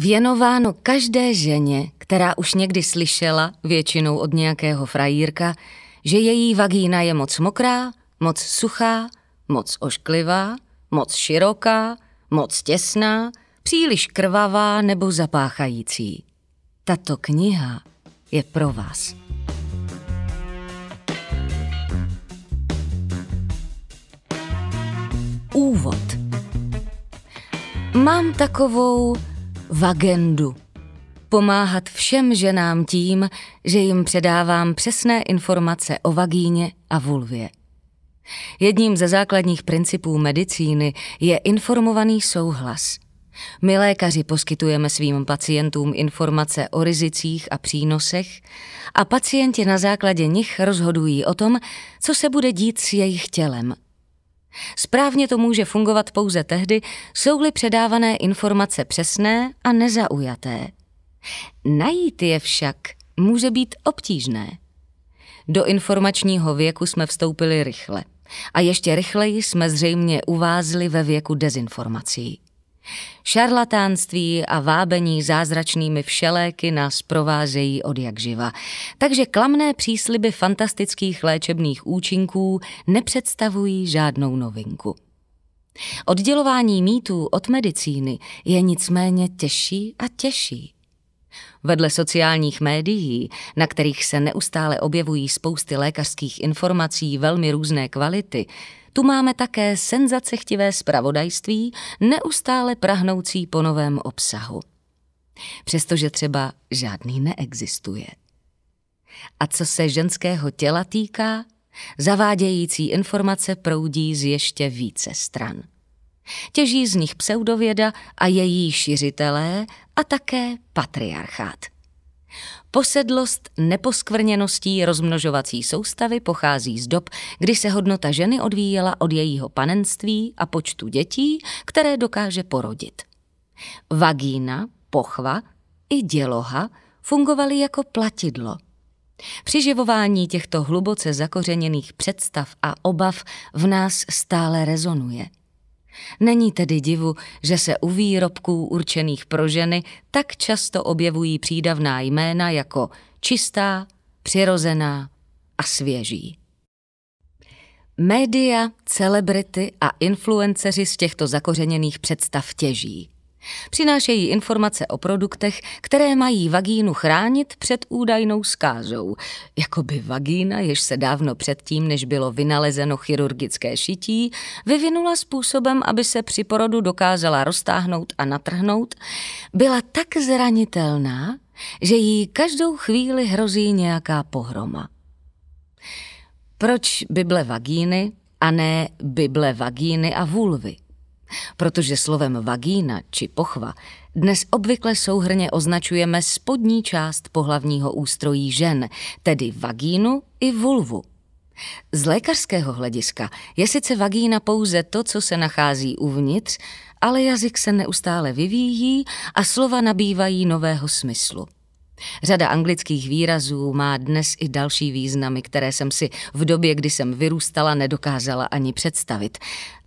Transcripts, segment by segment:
věnováno každé ženě, která už někdy slyšela, většinou od nějakého frajírka, že její vagína je moc mokrá, moc suchá, moc ošklivá, moc široká, moc těsná, příliš krvavá nebo zapáchající. Tato kniha je pro vás. Úvod. Mám takovou Vagendu. Pomáhat všem ženám tím, že jim předávám přesné informace o vagíně a vulvě. Jedním ze základních principů medicíny je informovaný souhlas. My lékaři poskytujeme svým pacientům informace o rizicích a přínosech a pacienti na základě nich rozhodují o tom, co se bude dít s jejich tělem – Správně to může fungovat pouze tehdy, jsou-li předávané informace přesné a nezaujaté. Najít je však může být obtížné. Do informačního věku jsme vstoupili rychle a ještě rychleji jsme zřejmě uvázli ve věku dezinformací. Šarlatánství a vábení zázračnými všeléky nás provázejí od jak živa. Takže klamné přísliby fantastických léčebných účinků nepředstavují žádnou novinku. Oddělování mýtů od medicíny je nicméně těžší a těžší. Vedle sociálních médií, na kterých se neustále objevují spousty lékařských informací velmi různé kvality, tu máme také senzacechtivé spravodajství, neustále prahnoucí po novém obsahu. Přestože třeba žádný neexistuje. A co se ženského těla týká, zavádějící informace proudí z ještě více stran. Těží z nich pseudověda a její šiřitelé a také patriarchát. Posedlost neposkvrněností rozmnožovací soustavy pochází z dob, kdy se hodnota ženy odvíjela od jejího panenství a počtu dětí, které dokáže porodit. Vagína, pochva i děloha fungovaly jako platidlo. Přiživování těchto hluboce zakořeněných představ a obav v nás stále rezonuje – Není tedy divu, že se u výrobků určených pro ženy tak často objevují přídavná jména jako čistá, přirozená a svěží. Média, celebrity a influenceři z těchto zakořeněných představ těží. Přinášejí informace o produktech, které mají vagínu chránit před údajnou skázou, Jakoby vagína, jež se dávno předtím, než bylo vynalezeno chirurgické šití, vyvinula způsobem, aby se při porodu dokázala roztáhnout a natrhnout, byla tak zranitelná, že jí každou chvíli hrozí nějaká pohroma. Proč Bible vagíny a ne Bible vagíny a vulvy? protože slovem vagína či pochva dnes obvykle souhrně označujeme spodní část pohlavního ústrojí žen, tedy vagínu i vulvu. Z lékařského hlediska je sice vagína pouze to, co se nachází uvnitř, ale jazyk se neustále vyvíjí a slova nabývají nového smyslu. Řada anglických výrazů má dnes i další významy, které jsem si v době, kdy jsem vyrůstala, nedokázala ani představit.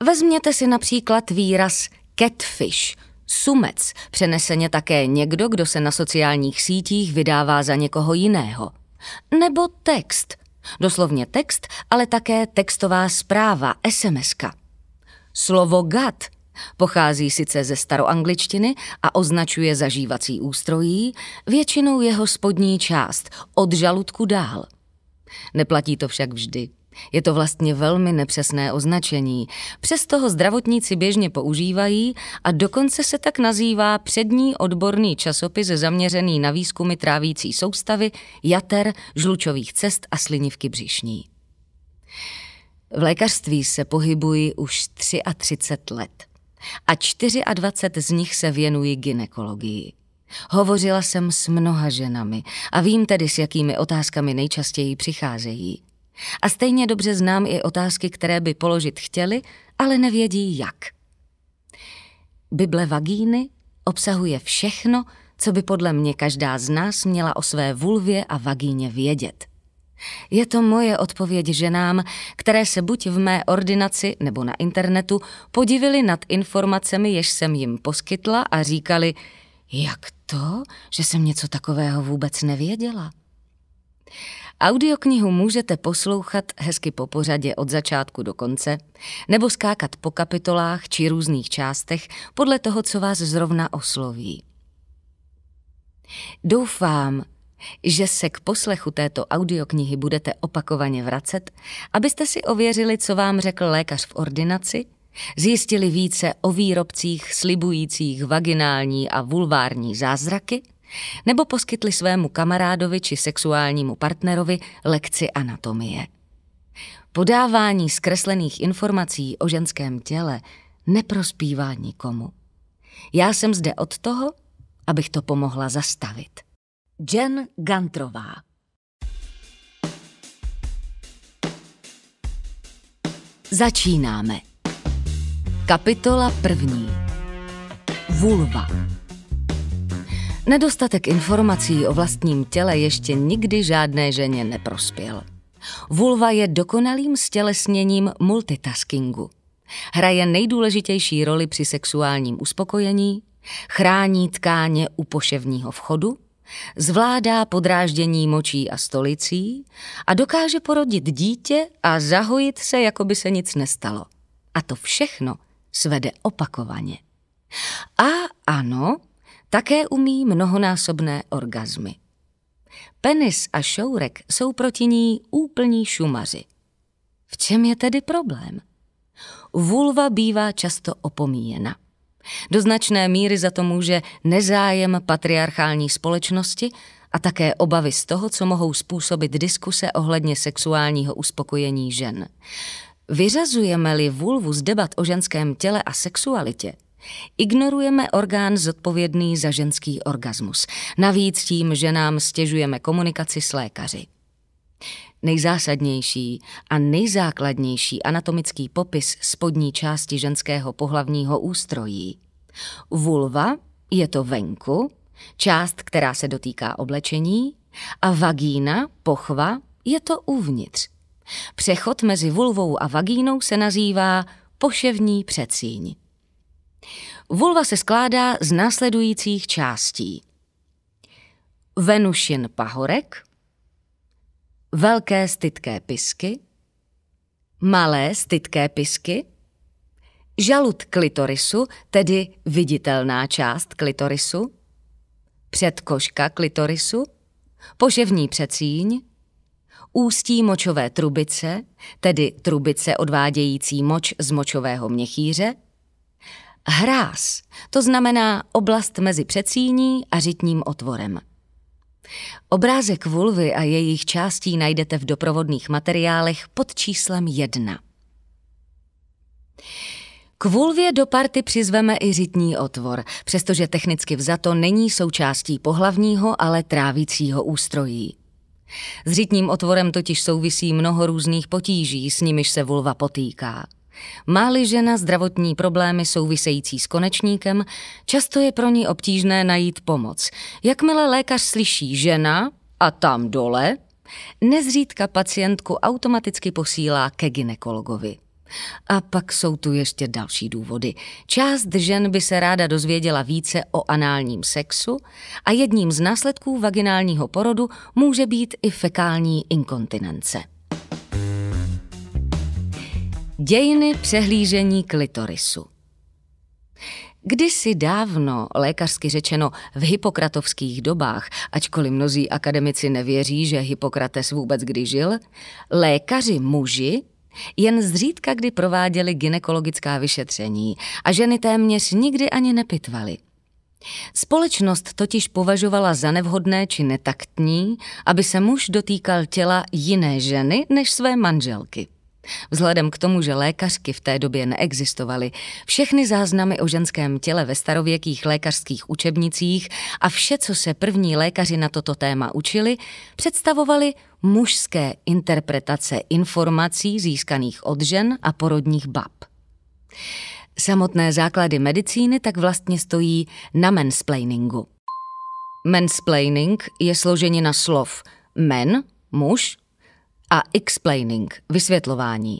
Vezměte si například výraz catfish, sumec, přeneseně také někdo, kdo se na sociálních sítích vydává za někoho jiného. Nebo text, doslovně text, ale také textová zpráva, SMS. Slovo gat Pochází sice ze staroangličtiny a označuje zažívací ústrojí, většinou jeho spodní část, od žaludku dál. Neplatí to však vždy. Je to vlastně velmi nepřesné označení, přesto ho zdravotníci běžně používají a dokonce se tak nazývá přední odborný časopis zaměřený na výzkumy trávící soustavy, jater, žlučových cest a slinivky břišní. V lékařství se pohybuji už 33 let a 24 z nich se věnují ginekologii. Hovořila jsem s mnoha ženami a vím tedy, s jakými otázkami nejčastěji přicházejí. A stejně dobře znám i otázky, které by položit chtěli, ale nevědí jak. Bible vagíny obsahuje všechno, co by podle mě každá z nás měla o své vulvě a vagíně vědět – je to moje odpověď ženám, které se buď v mé ordinaci nebo na internetu podivili nad informacemi, jež jsem jim poskytla a říkali, jak to, že jsem něco takového vůbec nevěděla. Audioknihu můžete poslouchat hezky po pořadě od začátku do konce, nebo skákat po kapitolách či různých částech podle toho, co vás zrovna osloví. Doufám, že se k poslechu této audioknihy budete opakovaně vracet, abyste si ověřili, co vám řekl lékař v ordinaci, zjistili více o výrobcích slibujících vaginální a vulvární zázraky nebo poskytli svému kamarádovi či sexuálnímu partnerovi lekci anatomie. Podávání zkreslených informací o ženském těle neprospívá nikomu. Já jsem zde od toho, abych to pomohla zastavit. Jen Gantrová. Začínáme. Kapitola první. Vulva. Nedostatek informací o vlastním těle ještě nikdy žádné ženě neprospěl. Vulva je dokonalým stělesněním multitaskingu. Hraje nejdůležitější roli při sexuálním uspokojení, chrání tkáně u poševního vchodu Zvládá podráždění močí a stolicí a dokáže porodit dítě a zahojit se, jako by se nic nestalo. A to všechno svede opakovaně. A ano, také umí mnohonásobné orgazmy. Penis a šourek jsou proti ní úplní šumaři. V čem je tedy problém? Vulva bývá často opomíjena. Do značné míry za to může nezájem patriarchální společnosti a také obavy z toho, co mohou způsobit diskuse ohledně sexuálního uspokojení žen. Vyřazujeme-li vulvu z debat o ženském těle a sexualitě, Ignorujeme orgán zodpovědný za ženský orgasmus. Navíc tím, že nám stěžujeme komunikaci s lékaři. Nejzásadnější a nejzákladnější anatomický popis spodní části ženského pohlavního ústrojí. Vulva je to venku, část, která se dotýká oblečení, a vagína, pochva, je to uvnitř. Přechod mezi vulvou a vagínou se nazývá poševní přecíň. Vulva se skládá z následujících částí. Venušin pahorek – velké stytké pisky, malé stytké pisky, žalud klitorisu, tedy viditelná část klitorisu, předkoška klitorisu, poševní přecíň, ústí močové trubice, tedy trubice odvádějící moč z močového měchýře, hráz, to znamená oblast mezi přecíní a řitním otvorem. Obrázek vulvy a jejich částí najdete v doprovodných materiálech pod číslem 1. K vulvě do party přizveme i řitní otvor, přestože technicky vzato není součástí pohlavního, ale trávicího ústrojí. S řitním otvorem totiž souvisí mnoho různých potíží, s nimiž se vulva potýká. Máli žena zdravotní problémy související s konečníkem, často je pro ní obtížné najít pomoc. Jakmile lékař slyší žena a tam dole, nezřídka pacientku automaticky posílá ke ginekologovi. A pak jsou tu ještě další důvody. Část žen by se ráda dozvěděla více o análním sexu a jedním z následků vaginálního porodu může být i fekální inkontinence. Dějiny přehlížení klitorisu. Kdysi dávno, lékařsky řečeno v hypokratovských dobách, ačkoliv mnozí akademici nevěří, že Hippokrates vůbec kdy žil, lékaři muži jen zřídka kdy prováděli ginekologická vyšetření a ženy téměř nikdy ani nepitvaly. Společnost totiž považovala za nevhodné či netaktní, aby se muž dotýkal těla jiné ženy než své manželky. Vzhledem k tomu, že lékařky v té době neexistovaly, všechny záznamy o ženském těle ve starověkých lékařských učebnicích a vše, co se první lékaři na toto téma učili, představovaly mužské interpretace informací získaných od žen a porodních bab. Samotné základy medicíny tak vlastně stojí na mansplainingu. Mansplaining je složenina slov men, muž a explaining, vysvětlování.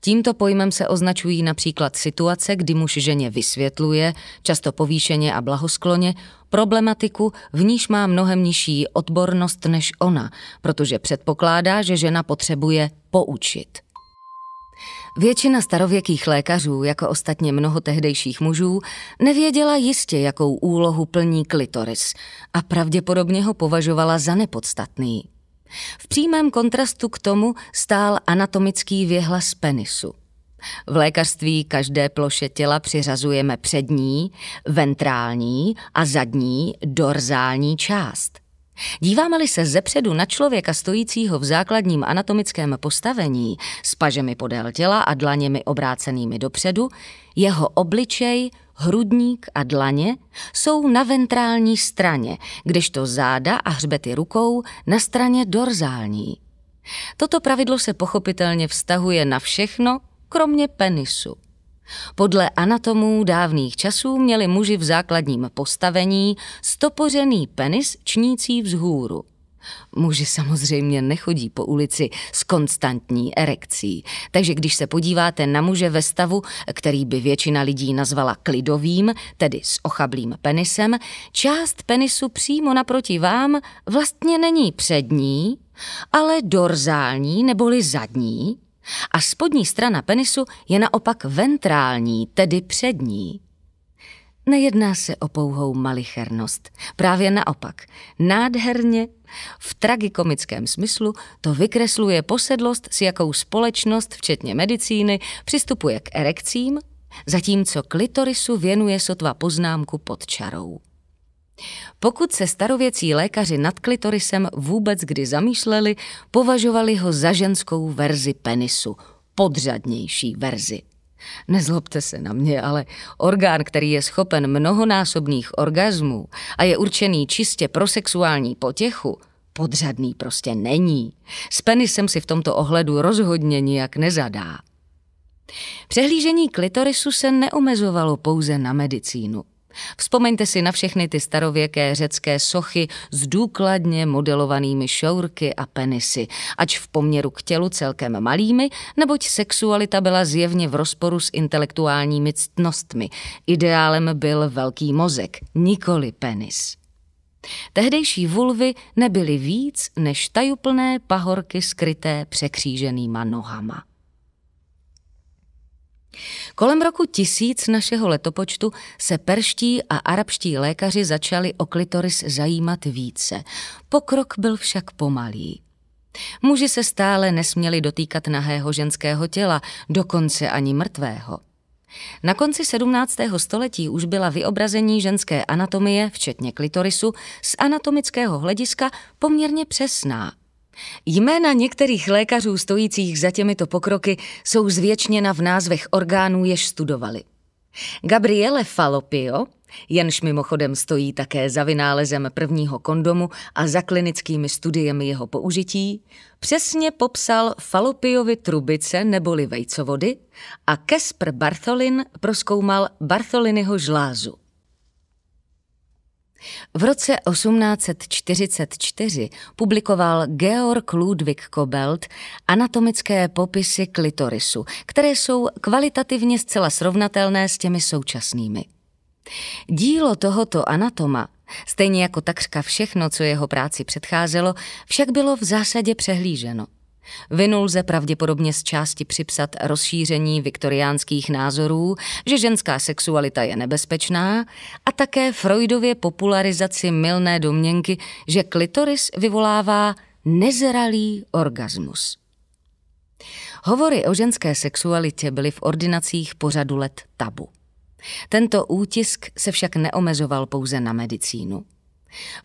Tímto pojmem se označují například situace, kdy muž ženě vysvětluje, často povýšeně a blahoskloně, problematiku, v níž má mnohem nižší odbornost než ona, protože předpokládá, že žena potřebuje poučit. Většina starověkých lékařů, jako ostatně mnoho tehdejších mužů, nevěděla jistě, jakou úlohu plní klitoris a pravděpodobně ho považovala za nepodstatný. V přímém kontrastu k tomu stál anatomický věhlas penisu. V lékařství každé ploše těla přiřazujeme přední, ventrální a zadní dorzální část. Díváme-li se zepředu na člověka stojícího v základním anatomickém postavení s pažemi podél těla a dlaněmi obrácenými dopředu, jeho obličej hrudník a dlaně jsou na ventrální straně, kdežto záda a hřbety rukou na straně dorzální. Toto pravidlo se pochopitelně vztahuje na všechno, kromě penisu. Podle anatomů dávných časů měli muži v základním postavení stopořený penis čnící vzhůru. Muži samozřejmě nechodí po ulici s konstantní erekcí. Takže když se podíváte na muže ve stavu, který by většina lidí nazvala klidovým, tedy s ochablým penisem, část penisu přímo naproti vám vlastně není přední, ale dorzální neboli zadní a spodní strana penisu je naopak ventrální, tedy přední. Nejedná se o pouhou malichernost. Právě naopak, nádherně v tragikomickém smyslu to vykresluje posedlost, s jakou společnost, včetně medicíny, přistupuje k erekcím, zatímco klitorisu věnuje sotva poznámku pod čarou. Pokud se starověcí lékaři nad klitorisem vůbec kdy zamýšleli, považovali ho za ženskou verzi penisu, podřadnější verzi Nezlobte se na mě, ale orgán, který je schopen mnohonásobných orgazmů a je určený čistě pro sexuální potěchu, podřadný prostě není. S penisem si v tomto ohledu rozhodně nijak nezadá. Přehlížení klitorisu se neomezovalo pouze na medicínu. Vzpomeňte si na všechny ty starověké řecké sochy s důkladně modelovanými šourky a penisy, ač v poměru k tělu celkem malými, neboť sexualita byla zjevně v rozporu s intelektuálními ctnostmi. Ideálem byl velký mozek, nikoli penis. Tehdejší vulvy nebyly víc než tajuplné pahorky skryté překříženýma nohama. Kolem roku tisíc našeho letopočtu se perští a arabští lékaři začali o klitoris zajímat více. Pokrok byl však pomalý. Muži se stále nesměli dotýkat nahého ženského těla, dokonce ani mrtvého. Na konci 17. století už byla vyobrazení ženské anatomie, včetně klitorisu, z anatomického hlediska poměrně přesná – Jména některých lékařů stojících za těmito pokroky jsou zvětšněna v názvech orgánů, jež studovali. Gabriele Falopio, jenž mimochodem stojí také za vynálezem prvního kondomu a za klinickými studiemi jeho použití, přesně popsal Falopiovi trubice neboli vejcovody a Kesper Bartholin proskoumal Bartholinyho žlázu. V roce 1844 publikoval Georg Ludwig Kobelt anatomické popisy klitorisu, které jsou kvalitativně zcela srovnatelné s těmi současnými. Dílo tohoto anatoma, stejně jako takřka všechno, co jeho práci předcházelo, však bylo v zásadě přehlíženo. Vinu lze pravděpodobně z části připsat rozšíření viktoriánských názorů, že ženská sexualita je nebezpečná a také Freudově popularizaci milné domněnky, že klitoris vyvolává nezralý orgasmus. Hovory o ženské sexualitě byly v ordinacích pořadu let tabu. Tento útisk se však neomezoval pouze na medicínu.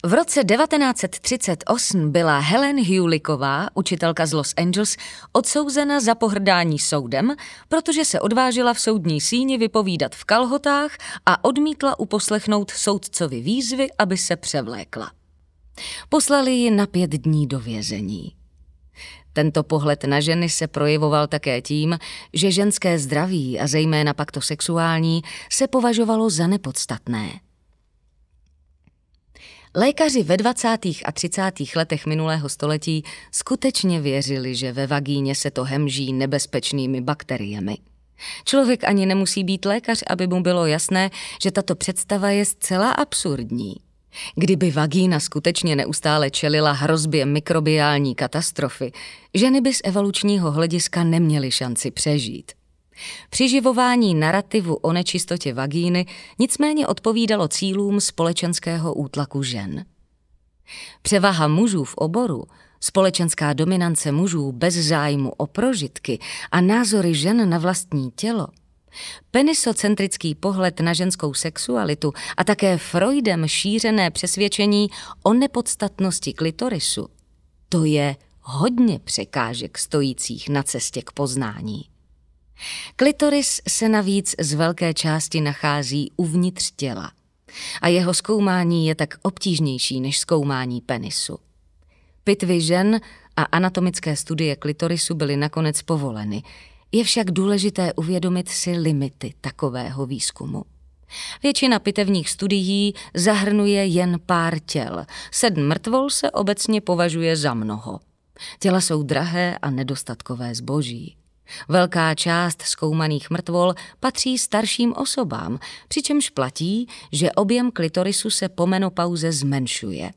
V roce 1938 byla Helen Hewliková, učitelka z Los Angeles, odsouzena za pohrdání soudem, protože se odvážila v soudní síni vypovídat v kalhotách a odmítla uposlechnout soudcovi výzvy, aby se převlékla. Poslali ji na pět dní do vězení. Tento pohled na ženy se projevoval také tím, že ženské zdraví, a zejména pak to sexuální, se považovalo za nepodstatné – Lékaři ve 20. a 30. letech minulého století skutečně věřili, že ve vagíně se to hemží nebezpečnými bakteriemi. Člověk ani nemusí být lékař, aby mu bylo jasné, že tato představa je zcela absurdní. Kdyby vagína skutečně neustále čelila hrozbě mikrobiální katastrofy, ženy by z evolučního hlediska neměly šanci přežít. Přiživování narrativu o nečistotě vagíny nicméně odpovídalo cílům společenského útlaku žen. Převaha mužů v oboru, společenská dominance mužů bez zájmu o prožitky a názory žen na vlastní tělo – Penisocentrický pohled na ženskou sexualitu a také Freudem šířené přesvědčení o nepodstatnosti klitorisu, to je hodně překážek stojících na cestě k poznání. Klitoris se navíc z velké části nachází uvnitř těla a jeho zkoumání je tak obtížnější než zkoumání penisu. Pitvy žen a anatomické studie klitorisu byly nakonec povoleny. Je však důležité uvědomit si limity takového výzkumu. Většina pitevních studií zahrnuje jen pár těl. Sedm mrtvol se obecně považuje za mnoho. Těla jsou drahé a nedostatkové zboží. Velká část zkoumaných mrtvol patří starším osobám, přičemž platí, že objem klitorisu se po menopauze zmenšuje.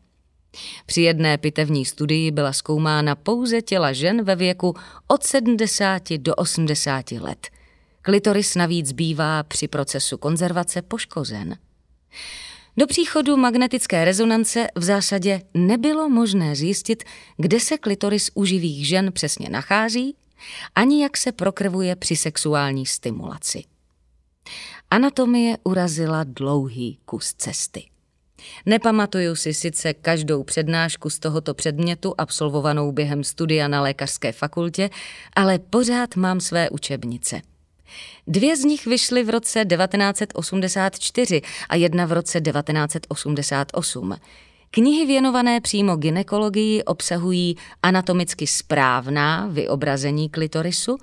Při jedné pitevní studii byla zkoumána pouze těla žen ve věku od 70 do 80 let. Klitoris navíc bývá při procesu konzervace poškozen. Do příchodu magnetické rezonance v zásadě nebylo možné zjistit, kde se klitoris u živých žen přesně nachází ani jak se prokrvuje při sexuální stimulaci. Anatomie urazila dlouhý kus cesty. Nepamatuju si sice každou přednášku z tohoto předmětu absolvovanou během studia na lékařské fakultě, ale pořád mám své učebnice. Dvě z nich vyšly v roce 1984 a jedna v roce 1988. Knihy věnované přímo ginekologii obsahují anatomicky správná vyobrazení klitorisu,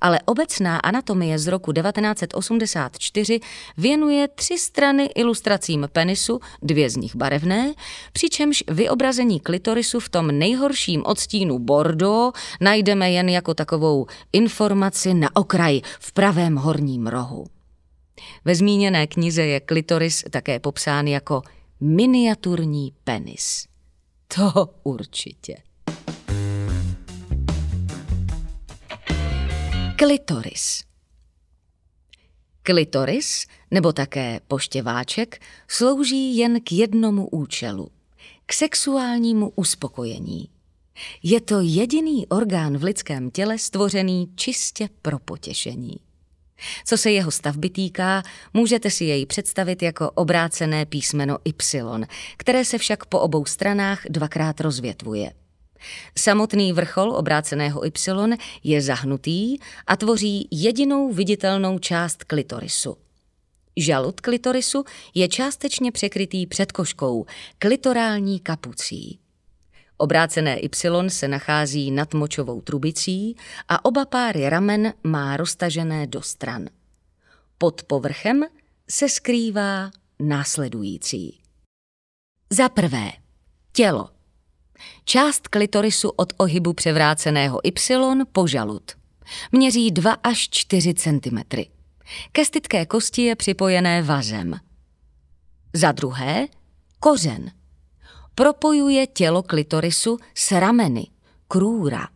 ale obecná anatomie z roku 1984 věnuje tři strany ilustracím penisu, dvě z nich barevné, přičemž vyobrazení klitorisu v tom nejhorším odstínu bordo najdeme jen jako takovou informaci na okraj v pravém horním rohu. Ve zmíněné knize je klitoris také popsán jako miniaturní penis. To určitě. Klitoris. Klitoris, nebo také poštěváček, slouží jen k jednomu účelu k sexuálnímu uspokojení. Je to jediný orgán v lidském těle stvořený čistě pro potěšení. Co se jeho stavby týká, můžete si jej představit jako obrácené písmeno Y, které se však po obou stranách dvakrát rozvětvuje. Samotný vrchol obráceného Y je zahnutý a tvoří jedinou viditelnou část klitorisu. Žalud klitorisu je částečně překrytý předkoškou, klitorální kapucí. Obrácené Y se nachází nad močovou trubicí a oba páry ramen má roztažené do stran. Pod povrchem se skrývá následující. Za prvé, tělo. Část klitorisu od ohybu převráceného Y po žalud. Měří 2 až 4 cm. Ke stytké kosti je připojené vazem. Za druhé, kořen propojuje tělo klitorisu s rameny, krůra.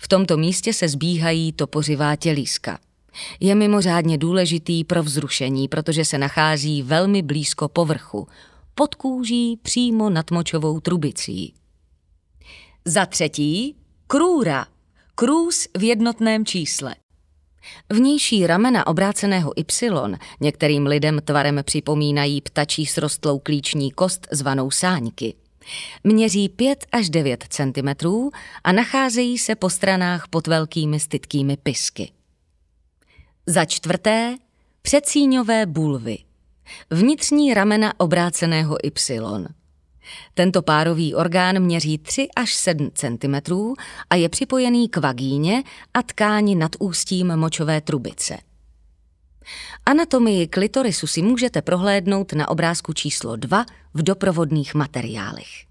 V tomto místě se zbíhají topořivá tělíska. Je mimořádně důležitý pro vzrušení, protože se nachází velmi blízko povrchu, pod kůží přímo nad močovou trubicí. Za třetí, krůra, krůz v jednotném čísle. Vnější ramena obráceného Y některým lidem tvarem připomínají ptačí srostlou klíční kost zvanou sáňky. Měří 5 až 9 cm a nacházejí se po stranách pod velkými stytkými pisky. Za čtvrté, přecíňové bulvy. Vnitřní ramena obráceného Y. Tento párový orgán měří 3 až 7 cm a je připojený k vagíně a tkáni nad ústím močové trubice. Anatomii klitorisu si můžete prohlédnout na obrázku číslo 2 v doprovodných materiálech.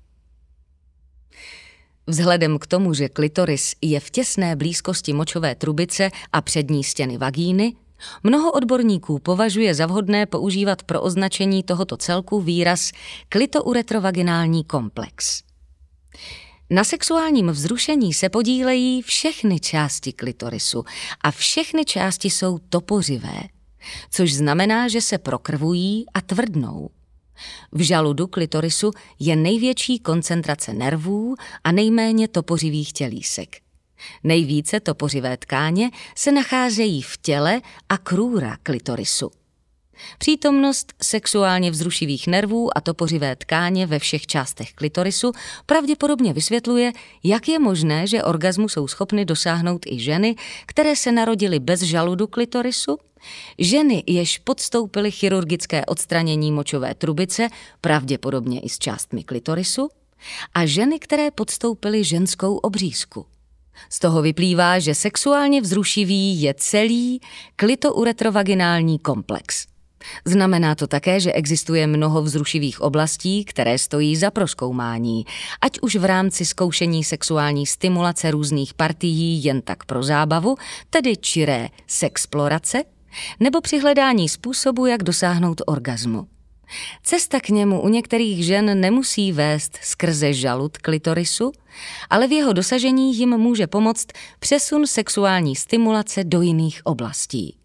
Vzhledem k tomu, že klitoris je v těsné blízkosti močové trubice a přední stěny vagíny, Mnoho odborníků považuje za vhodné používat pro označení tohoto celku výraz klitouretrovaginální komplex. Na sexuálním vzrušení se podílejí všechny části klitorisu a všechny části jsou topořivé, což znamená, že se prokrvují a tvrdnou. V žaludu klitorisu je největší koncentrace nervů a nejméně topořivých tělísek – Nejvíce topořivé tkáně se nacházejí v těle a krůra klitorisu. Přítomnost sexuálně vzrušivých nervů a topořivé tkáně ve všech částech klitorisu pravděpodobně vysvětluje, jak je možné, že orgazmu jsou schopny dosáhnout i ženy, které se narodily bez žaludu klitorisu, ženy, jež podstoupily chirurgické odstranění močové trubice, pravděpodobně i s částmi klitorisu, a ženy, které podstoupily ženskou obřízku. Z toho vyplývá, že sexuálně vzrušivý je celý klitouretrovaginální komplex. Znamená to také, že existuje mnoho vzrušivých oblastí, které stojí za proskoumání, ať už v rámci zkoušení sexuální stimulace různých partií jen tak pro zábavu, tedy čiré sexplorace, nebo při hledání způsobu, jak dosáhnout orgazmu. Cesta k němu u některých žen nemusí vést skrze žalud klitorisu, ale v jeho dosažení jim může pomoct přesun sexuální stimulace do jiných oblastí.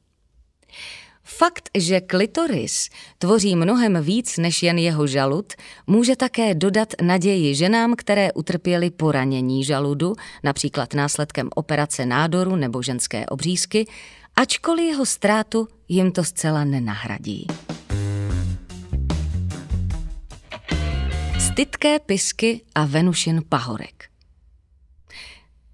Fakt, že klitoris tvoří mnohem víc než jen jeho žalud, může také dodat naději ženám, které utrpěly poranění žaludu, například následkem operace nádoru nebo ženské obřízky, ačkoliv jeho ztrátu jim to zcela nenahradí. Vtitké pisky a Venušin pahorek.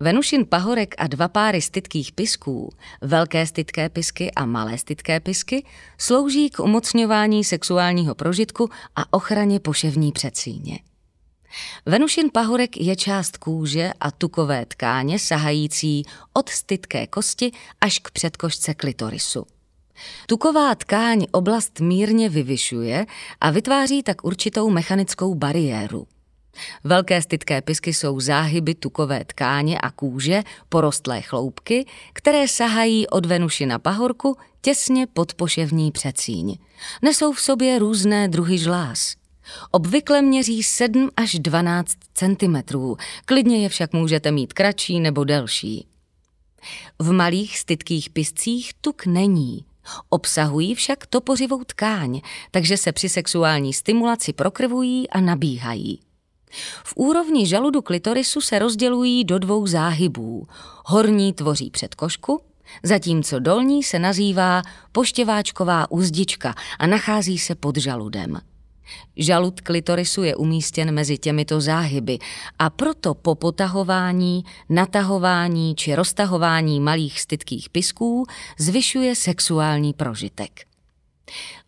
Venušin pahorek a dva páry stytkých pisků, velké stytké pisky a malé stytké pisky, slouží k umocňování sexuálního prožitku a ochraně poševní předsíně. Venušin pahorek je část kůže a tukové tkáně sahající od stytké kosti až k předkošce klitorisu. Tuková tkáň oblast mírně vyvyšuje a vytváří tak určitou mechanickou bariéru. Velké stytké pisky jsou záhyby tukové tkáně a kůže, porostlé chloupky, které sahají od Venuši na pahorku těsně pod poševní přecíň. Nesou v sobě různé druhy žláz. Obvykle měří 7 až 12 cm, klidně je však můžete mít kratší nebo delší. V malých stytkých piscích tuk není. Obsahují však topořivou tkáň, takže se při sexuální stimulaci prokrvují a nabíhají. V úrovni žaludu klitorisu se rozdělují do dvou záhybů. Horní tvoří předkošku, zatímco dolní se nazývá poštěváčková uzdička a nachází se pod žaludem. Žalud klitorisu je umístěn mezi těmito záhyby a proto po potahování, natahování či roztahování malých stytkých pisků zvyšuje sexuální prožitek.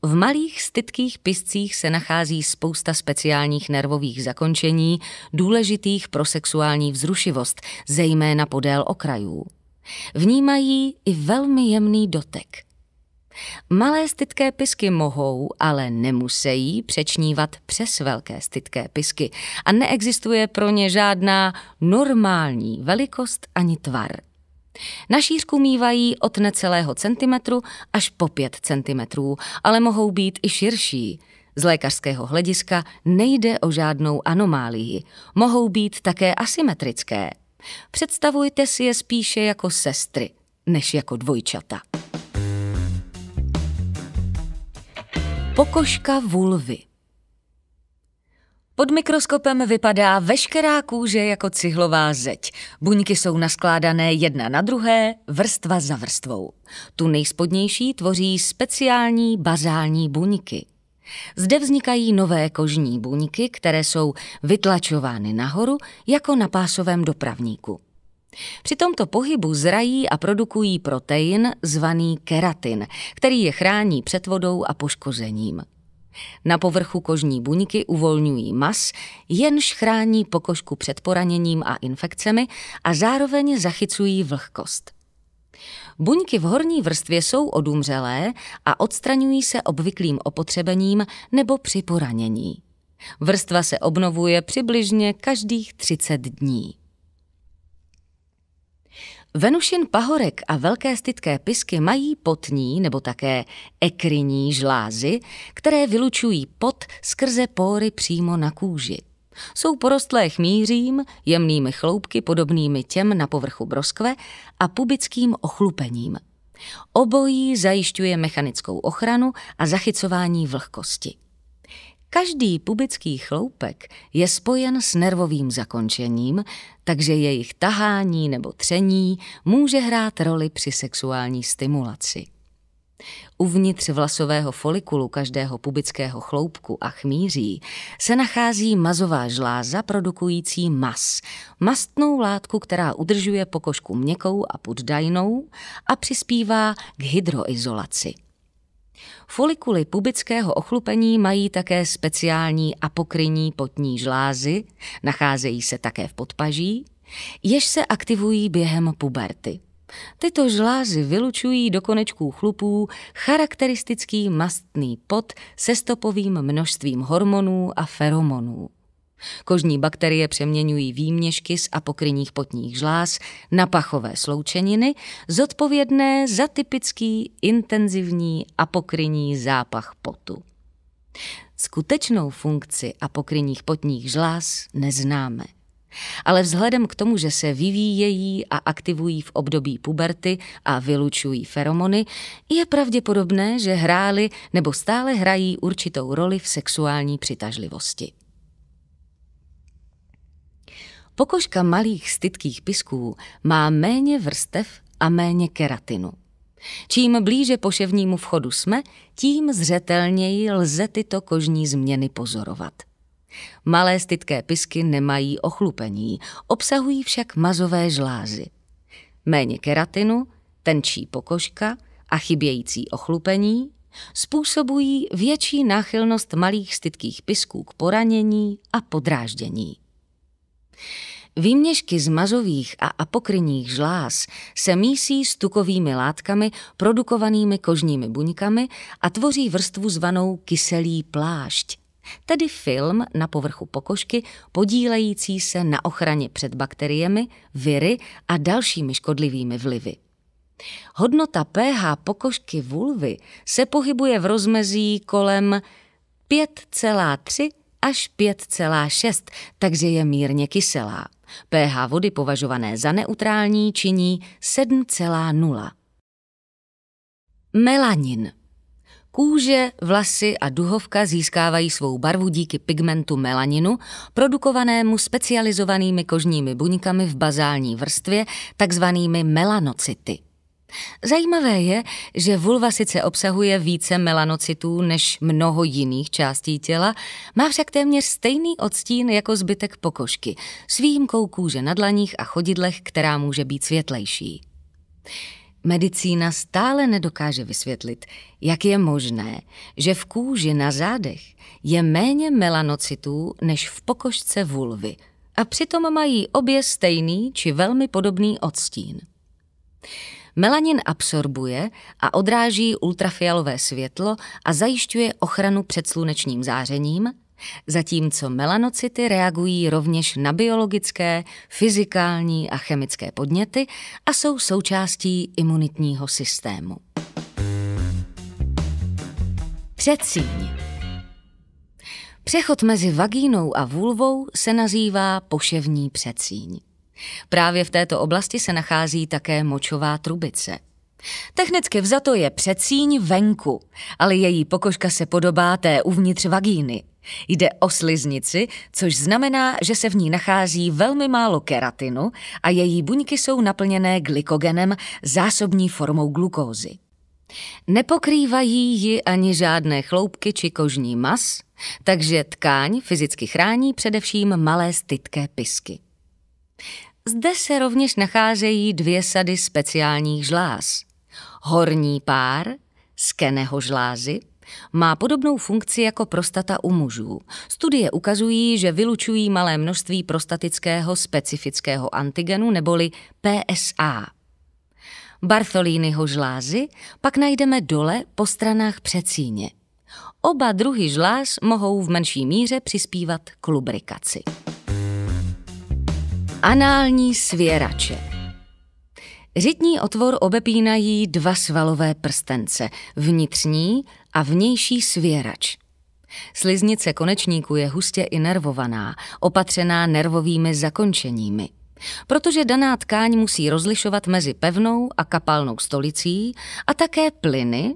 V malých stytkých piscích se nachází spousta speciálních nervových zakončení, důležitých pro sexuální vzrušivost, zejména podél okrajů. Vnímají i velmi jemný dotek – Malé stytké pisky mohou, ale nemusí přečnívat přes velké stytké pisky a neexistuje pro ně žádná normální velikost ani tvar. Na šířku mývají od necelého centimetru až po 5 centimetrů, ale mohou být i širší. Z lékařského hlediska nejde o žádnou anomálii. Mohou být také asymetrické. Představujte si je spíše jako sestry, než jako dvojčata. Pokožka vulvy pod mikroskopem vypadá veškerá kůže jako cihlová zeď. Buňky jsou naskládané jedna na druhé, vrstva za vrstvou. Tu nejspodnější tvoří speciální bazální buňky. Zde vznikají nové kožní buňky, které jsou vytlačovány nahoru jako na pásovém dopravníku. Při tomto pohybu zrají a produkují protein zvaný keratin, který je chrání před vodou a poškozením. Na povrchu kožní buňky uvolňují mas, jenž chrání pokožku před poraněním a infekcemi a zároveň zachycují vlhkost. Buňky v horní vrstvě jsou odumřelé a odstraňují se obvyklým opotřebením nebo při poranění. Vrstva se obnovuje přibližně každých 30 dní. Venušin pahorek a velké stytké pisky mají potní nebo také ekryní žlázy, které vylučují pot skrze póry přímo na kůži. Jsou porostlé chmířím, jemnými chloupky podobnými těm na povrchu broskve a pubickým ochlupením. Obojí zajišťuje mechanickou ochranu a zachycování vlhkosti. Každý pubický chloupek je spojen s nervovým zakončením, takže jejich tahání nebo tření může hrát roli při sexuální stimulaci. Uvnitř vlasového folikulu každého pubického chloupku a chmíří se nachází mazová žláza produkující mas, mastnou látku, která udržuje pokožku měkkou a poddajnou a přispívá k hydroizolaci. Folikuly pubického ochlupení mají také speciální apokryní potní žlázy, nacházejí se také v podpaží, jež se aktivují během puberty. Tyto žlázy vylučují do konečků chlupů charakteristický mastný pot se stopovým množstvím hormonů a feromonů. Kožní bakterie přeměňují výměšky z apokryních potních žláz na pachové sloučeniny, zodpovědné za typický intenzivní apokryní zápach potu. Skutečnou funkci apokryních potních žláz neznáme. Ale vzhledem k tomu, že se vyvíjejí a aktivují v období puberty a vylučují feromony, je pravděpodobné, že hráli nebo stále hrají určitou roli v sexuální přitažlivosti. Pokožka malých stytkých pisků má méně vrstev a méně keratinu. Čím blíže poševnímu vchodu jsme, tím zřetelněji lze tyto kožní změny pozorovat. Malé stytké pisky nemají ochlupení, obsahují však mazové žlázy. Méně keratinu, tenčí pokožka a chybějící ochlupení způsobují větší náchylnost malých stytkých pisků k poranění a podráždění. Výměšky z mazových a apokryních žláz se mísí s tukovými látkami produkovanými kožními buňkami a tvoří vrstvu zvanou kyselý plášť, tedy film na povrchu pokožky podílející se na ochraně před bakteriemi, viry a dalšími škodlivými vlivy. Hodnota pH pokožky vulvy se pohybuje v rozmezí kolem 5,3 až 5,6, takže je mírně kyselá. pH vody považované za neutrální činí 7,0. Melanin Kůže, vlasy a duhovka získávají svou barvu díky pigmentu melaninu, produkovanému specializovanými kožními buňkami v bazální vrstvě, takzvanými melanocity. Zajímavé je, že vulva sice obsahuje více melanocytů než mnoho jiných částí těla, má však téměř stejný odstín jako zbytek pokožky, s výjimkou kůže na dlaních a chodidlech, která může být světlejší. Medicína stále nedokáže vysvětlit, jak je možné, že v kůži na zádech je méně melanocytů než v pokožce vulvy a přitom mají obě stejný či velmi podobný odstín. Melanin absorbuje a odráží ultrafialové světlo a zajišťuje ochranu před slunečním zářením, zatímco melanocyty reagují rovněž na biologické, fyzikální a chemické podněty a jsou součástí imunitního systému. Předsíň Přechod mezi vagínou a vulvou se nazývá poševní předsíň. Právě v této oblasti se nachází také močová trubice. Technicky vzato je přecíň venku, ale její pokožka se podobá té uvnitř vagíny. Jde o sliznici, což znamená, že se v ní nachází velmi málo keratinu a její buňky jsou naplněné glykogenem zásobní formou glukózy. Nepokrývají ji ani žádné chloupky či kožní mas, takže tkáň fyzicky chrání především malé stytké pisky. Zde se rovněž nacházejí dvě sady speciálních žláz. Horní pár, skeneho žlázy, má podobnou funkci jako prostata u mužů. Studie ukazují, že vylučují malé množství prostatického specifického antigenu neboli PSA. Bartholínyho žlázy pak najdeme dole po stranách přecíně. Oba druhy žláz mohou v menší míře přispívat k lubrikaci. Anální svěrače. Řitní otvor obepínají dva svalové prstence, vnitřní a vnější svěrač. Sliznice konečníku je hustě inervovaná, opatřená nervovými zakončeními. Protože daná tkáň musí rozlišovat mezi pevnou a kapalnou stolicí a také plyny,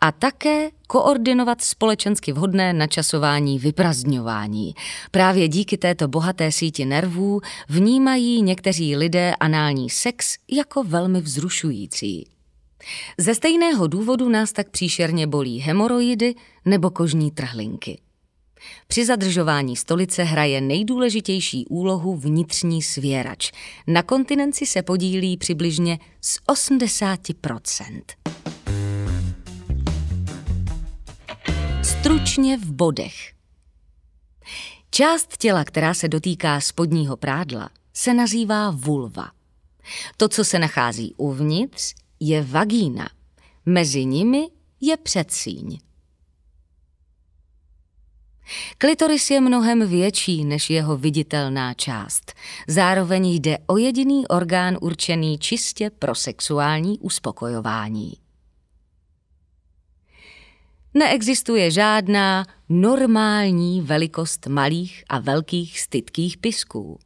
a také koordinovat společensky vhodné načasování vyprazdňování. Právě díky této bohaté síti nervů vnímají někteří lidé anální sex jako velmi vzrušující. Ze stejného důvodu nás tak příšerně bolí hemoroidy nebo kožní trhlinky. Při zadržování stolice hraje nejdůležitější úlohu vnitřní svěrač. Na kontinenci se podílí přibližně z 80 Stručně v bodech. Část těla, která se dotýká spodního prádla, se nazývá vulva. To, co se nachází uvnitř, je vagína. Mezi nimi je předsíň. Klitoris je mnohem větší než jeho viditelná část. Zároveň jde o jediný orgán určený čistě pro sexuální uspokojování. Neexistuje žádná normální velikost malých a velkých stytkých pisků.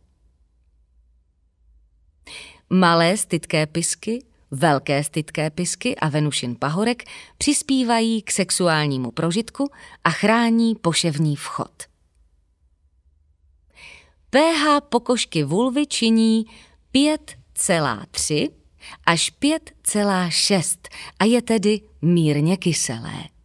Malé stytké pisky, velké stytké pisky a Venušin pahorek přispívají k sexuálnímu prožitku a chrání poševní vchod. pH pokožky vulvy činí 5,3 až 5,6 a je tedy mírně kyselé.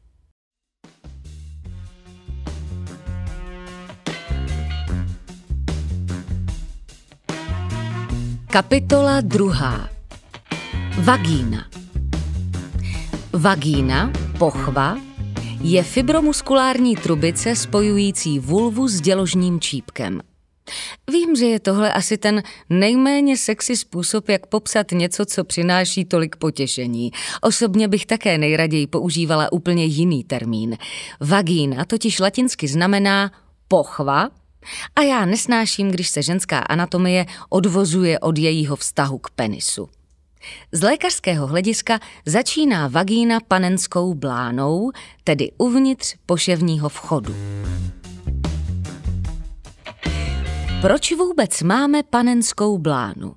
Kapitola druhá. Vagína. Vagína, pochva, je fibromuskulární trubice spojující vulvu s děložním čípkem. Vím, že je tohle asi ten nejméně sexy způsob, jak popsat něco, co přináší tolik potěšení. Osobně bych také nejraději používala úplně jiný termín. Vagína totiž latinsky znamená pochva a já nesnáším, když se ženská anatomie odvozuje od jejího vztahu k penisu. Z lékařského hlediska začíná vagína panenskou blánou, tedy uvnitř poševního vchodu. Proč vůbec máme panenskou blánu?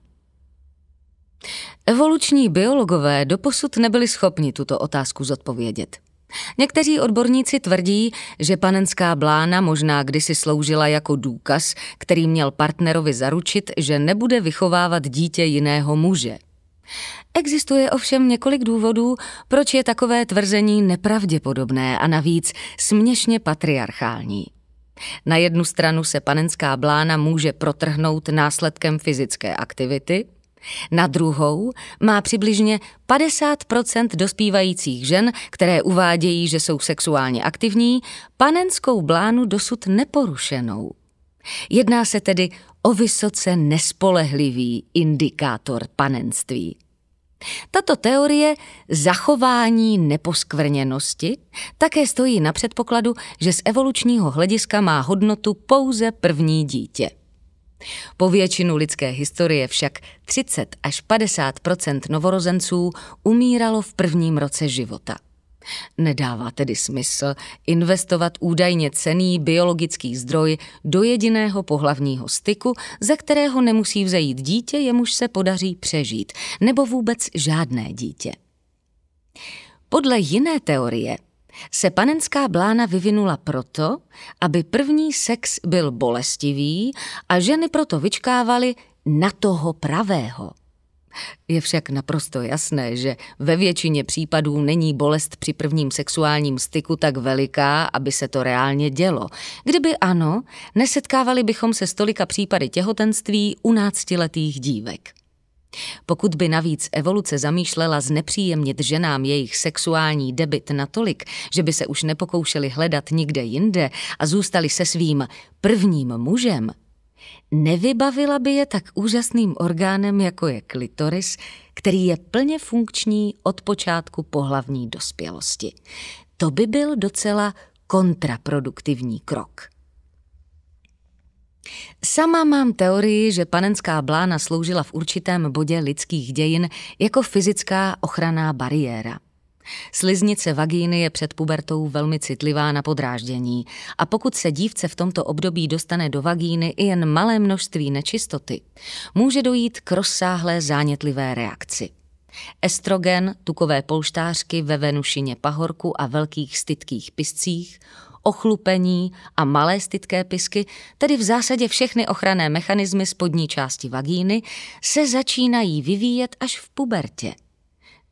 Evoluční biologové doposud nebyli schopni tuto otázku zodpovědět. Někteří odborníci tvrdí, že panenská blána možná kdysi sloužila jako důkaz, který měl partnerovi zaručit, že nebude vychovávat dítě jiného muže. Existuje ovšem několik důvodů, proč je takové tvrzení nepravděpodobné a navíc směšně patriarchální. Na jednu stranu se panenská blána může protrhnout následkem fyzické aktivity – na druhou má přibližně 50 dospívajících žen, které uvádějí, že jsou sexuálně aktivní, panenskou blánu dosud neporušenou. Jedná se tedy o vysoce nespolehlivý indikátor panenství. Tato teorie zachování neposkvrněnosti také stojí na předpokladu, že z evolučního hlediska má hodnotu pouze první dítě. Po většinu lidské historie však 30 až 50 novorozenců umíralo v prvním roce života. Nedává tedy smysl investovat údajně cený biologický zdroj do jediného pohlavního styku, ze kterého nemusí vzejít dítě, jemuž se podaří přežít, nebo vůbec žádné dítě. Podle jiné teorie se panenská blána vyvinula proto, aby první sex byl bolestivý a ženy proto vyčkávaly na toho pravého. Je však naprosto jasné, že ve většině případů není bolest při prvním sexuálním styku tak veliká, aby se to reálně dělo. Kdyby ano, nesetkávali bychom se s tolika případy těhotenství u náctiletých dívek. Pokud by navíc evoluce zamýšlela znepříjemnit ženám jejich sexuální debit natolik, že by se už nepokoušeli hledat nikde jinde a zůstali se svým prvním mužem, nevybavila by je tak úžasným orgánem, jako je klitoris, který je plně funkční od počátku pohlavní dospělosti. To by byl docela kontraproduktivní krok. Sama mám teorii, že panenská blána sloužila v určitém bodě lidských dějin jako fyzická ochranná bariéra. Sliznice vagíny je před pubertou velmi citlivá na podráždění a pokud se dívce v tomto období dostane do vagíny i jen malé množství nečistoty, může dojít k rozsáhlé zánětlivé reakci. Estrogen, tukové polštářky ve venušině pahorku a velkých stytkých piscích ochlupení a malé stytké pisky, tedy v zásadě všechny ochranné mechanismy spodní části vagíny, se začínají vyvíjet až v pubertě.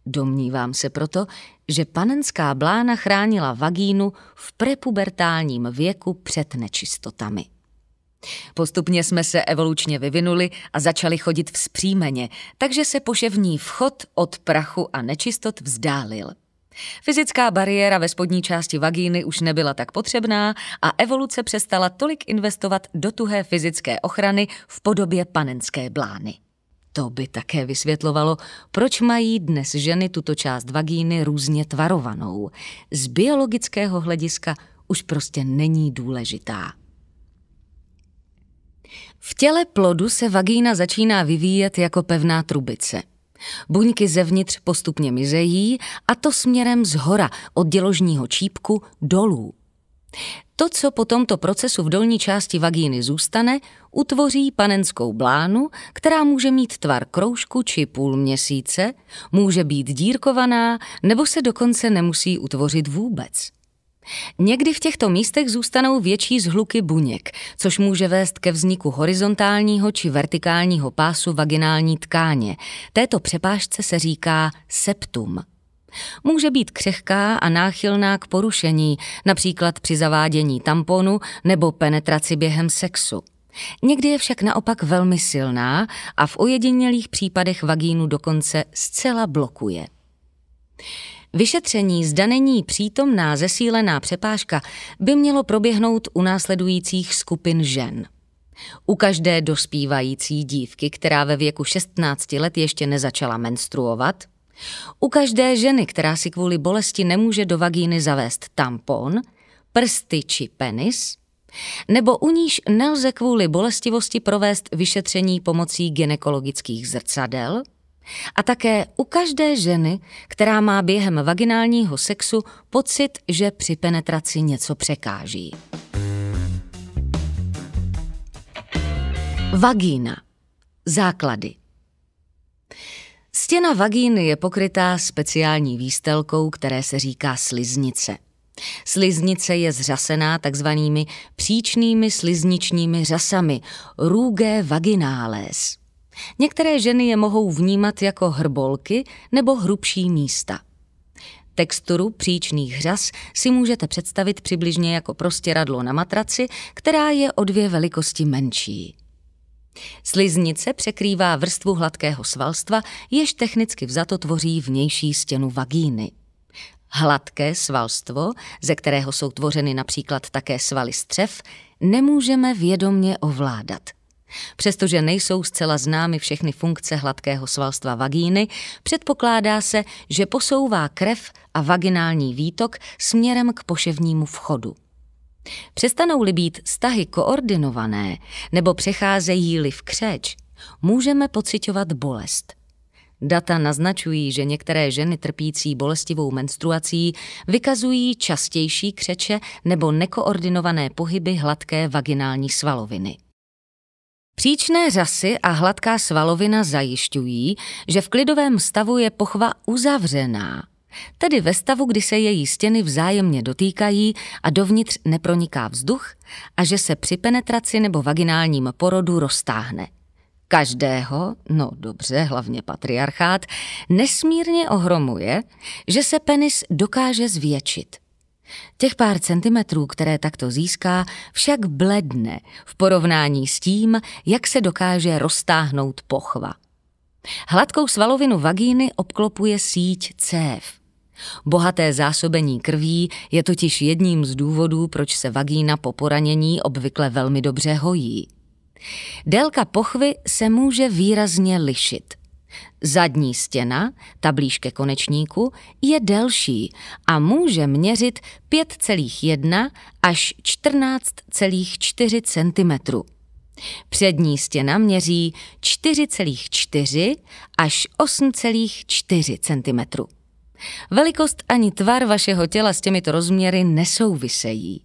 Domnívám se proto, že panenská blána chránila vagínu v prepubertálním věku před nečistotami. Postupně jsme se evolučně vyvinuli a začali chodit vzpřímeně, takže se poševní vchod od prachu a nečistot vzdálil. Fyzická bariéra ve spodní části vagíny už nebyla tak potřebná a evoluce přestala tolik investovat do tuhé fyzické ochrany v podobě panenské blány. To by také vysvětlovalo, proč mají dnes ženy tuto část vagíny různě tvarovanou. Z biologického hlediska už prostě není důležitá. V těle plodu se vagína začíná vyvíjet jako pevná trubice – Buňky zevnitř postupně mizejí a to směrem z hora od děložního čípku dolů. To, co po tomto procesu v dolní části vagíny zůstane, utvoří panenskou blánu, která může mít tvar kroužku či půl měsíce, může být dírkovaná nebo se dokonce nemusí utvořit vůbec. Někdy v těchto místech zůstanou větší zhluky buněk, což může vést ke vzniku horizontálního či vertikálního pásu vaginální tkáně. Této přepážce se říká septum. Může být křehká a náchylná k porušení, například při zavádění tamponu nebo penetraci během sexu. Někdy je však naopak velmi silná a v ojedinělých případech vagínu dokonce zcela blokuje. Vyšetření, zda není přítomná zesílená přepážka, by mělo proběhnout u následujících skupin žen. U každé dospívající dívky, která ve věku 16 let ještě nezačala menstruovat, u každé ženy, která si kvůli bolesti nemůže do vagíny zavést tampon, prsty či penis, nebo u níž nelze kvůli bolestivosti provést vyšetření pomocí ginekologických zrcadel, a také u každé ženy, která má během vaginálního sexu pocit, že při penetraci něco překáží. Vagína. Základy. Stěna vagíny je pokrytá speciální výstelkou, které se říká sliznice. Sliznice je zřasená takzvanými příčnými slizničními řasami, růgé vaginales. Některé ženy je mohou vnímat jako hrbolky nebo hrubší místa. Texturu příčných řas si můžete představit přibližně jako prostěradlo na matraci, která je o dvě velikosti menší. Sliznice překrývá vrstvu hladkého svalstva, jež technicky vzato tvoří vnější stěnu vagíny. Hladké svalstvo, ze kterého jsou tvořeny například také svaly střev, nemůžeme vědomně ovládat – Přestože nejsou zcela známy všechny funkce hladkého svalstva vagíny, předpokládá se, že posouvá krev a vaginální výtok směrem k poševnímu vchodu. Přestanou-li být stahy koordinované nebo přecházejí-li v křeč, můžeme pocitovat bolest. Data naznačují, že některé ženy trpící bolestivou menstruací vykazují častější křeče nebo nekoordinované pohyby hladké vaginální svaloviny. Příčné řasy a hladká svalovina zajišťují, že v klidovém stavu je pochva uzavřená, tedy ve stavu, kdy se její stěny vzájemně dotýkají a dovnitř neproniká vzduch a že se při penetraci nebo vaginálním porodu roztáhne. Každého, no dobře, hlavně patriarchát, nesmírně ohromuje, že se penis dokáže zvětšit. Těch pár centimetrů, které takto získá, však bledne v porovnání s tím, jak se dokáže roztáhnout pochva. Hladkou svalovinu vagíny obklopuje síť cév. Bohaté zásobení krví je totiž jedním z důvodů, proč se vagína po poranění obvykle velmi dobře hojí. Délka pochvy se může výrazně lišit – Zadní stěna, ta blíž ke konečníku, je delší a může měřit 5,1 až 14,4 cm. Přední stěna měří 4,4 až 8,4 cm. Velikost ani tvar vašeho těla s těmito rozměry nesouvisejí.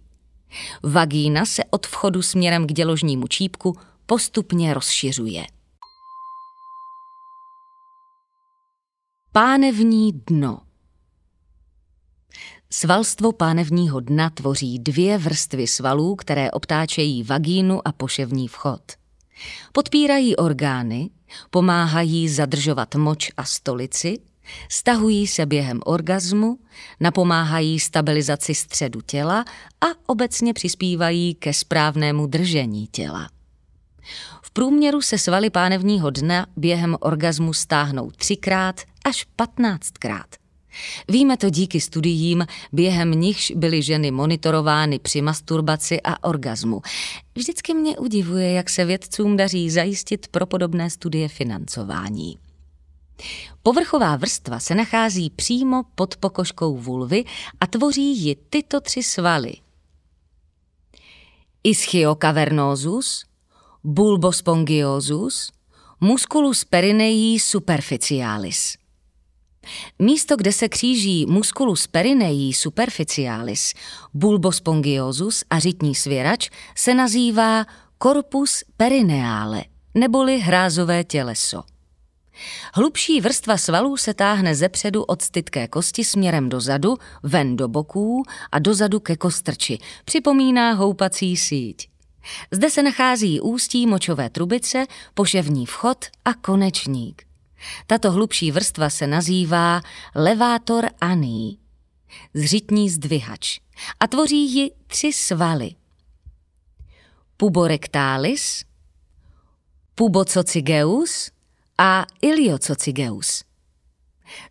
Vagína se od vchodu směrem k děložnímu čípku postupně rozšiřuje. Pánevní dno Svalstvo pánevního dna tvoří dvě vrstvy svalů, které obtáčejí vagínu a poševní vchod. Podpírají orgány, pomáhají zadržovat moč a stolici, stahují se během orgazmu, napomáhají stabilizaci středu těla a obecně přispívají ke správnému držení těla. V průměru se svaly pánevního dna během orgazmu stáhnou třikrát až patnáctkrát. Víme to díky studiím, během nichž byly ženy monitorovány při masturbaci a orgazmu. Vždycky mě udivuje, jak se vědcům daří zajistit pro podobné studie financování. Povrchová vrstva se nachází přímo pod pokožkou vulvy a tvoří ji tyto tři svaly. Ischiocavernosus, bulbospongiosus, musculus perinei superficialis. Místo, kde se kříží musculus perinei superficialis, bulbospongiosus a řitní svěrač, se nazývá corpus perineale, neboli hrázové těleso. Hlubší vrstva svalů se táhne ze předu od stytké kosti směrem dozadu, ven do boků a dozadu ke kostrči. Připomíná houpací síť. Zde se nachází ústí močové trubice, poševní vchod a konečník. Tato hlubší vrstva se nazývá levátor aný, zřitní zdvihač, a tvoří ji tři svaly. Puborectalis, pubococigeus a iliococigeus.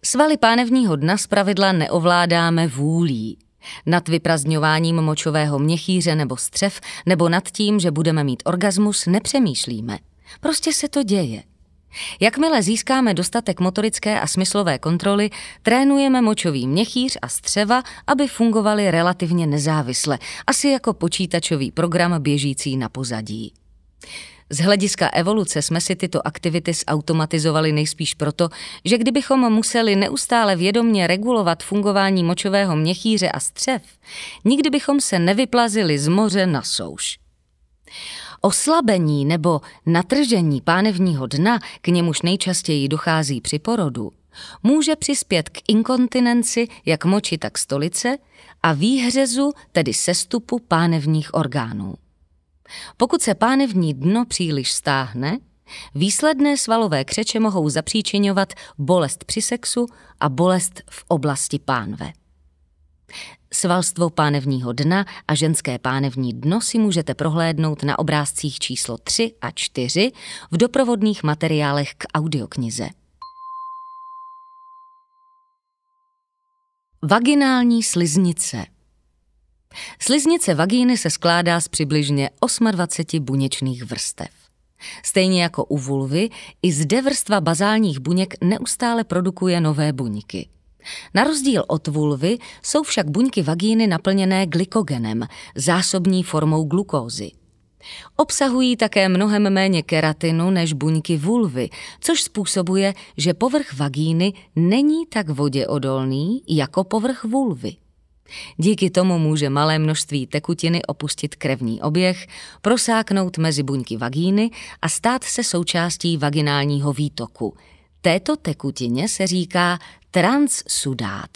Svaly pánevního dna zpravidla neovládáme vůlí nad vyprazňováním močového měchýře nebo střev, nebo nad tím, že budeme mít orgasmus, nepřemýšlíme. Prostě se to děje. Jakmile získáme dostatek motorické a smyslové kontroly, trénujeme močový měchýř a střeva, aby fungovaly relativně nezávisle, asi jako počítačový program běžící na pozadí. Z hlediska evoluce jsme si tyto aktivity zautomatizovali nejspíš proto, že kdybychom museli neustále vědomně regulovat fungování močového měchýře a střev, nikdy bychom se nevyplazili z moře na souš. Oslabení nebo natržení pánevního dna, k němuž nejčastěji dochází při porodu, může přispět k inkontinenci jak moči, tak stolice a výhřezu, tedy sestupu pánevních orgánů. Pokud se pánevní dno příliš stáhne, výsledné svalové křeče mohou zapříčinovat bolest při sexu a bolest v oblasti pánve. Svalstvo pánevního dna a ženské pánevní dno si můžete prohlédnout na obrázcích číslo 3 a 4 v doprovodných materiálech k audioknize. Vaginální sliznice – Sliznice vagíny se skládá z přibližně 28 buněčných vrstev. Stejně jako u vulvy, i zde vrstva bazálních buněk neustále produkuje nové buňky. Na rozdíl od vulvy jsou však buňky vagíny naplněné glykogenem, zásobní formou glukózy. Obsahují také mnohem méně keratinu než buňky vulvy, což způsobuje, že povrch vagíny není tak voděodolný, jako povrch vulvy. Díky tomu může malé množství tekutiny opustit krevní oběh, prosáknout mezi buňky vagíny a stát se součástí vaginálního výtoku. Této tekutině se říká transsudát.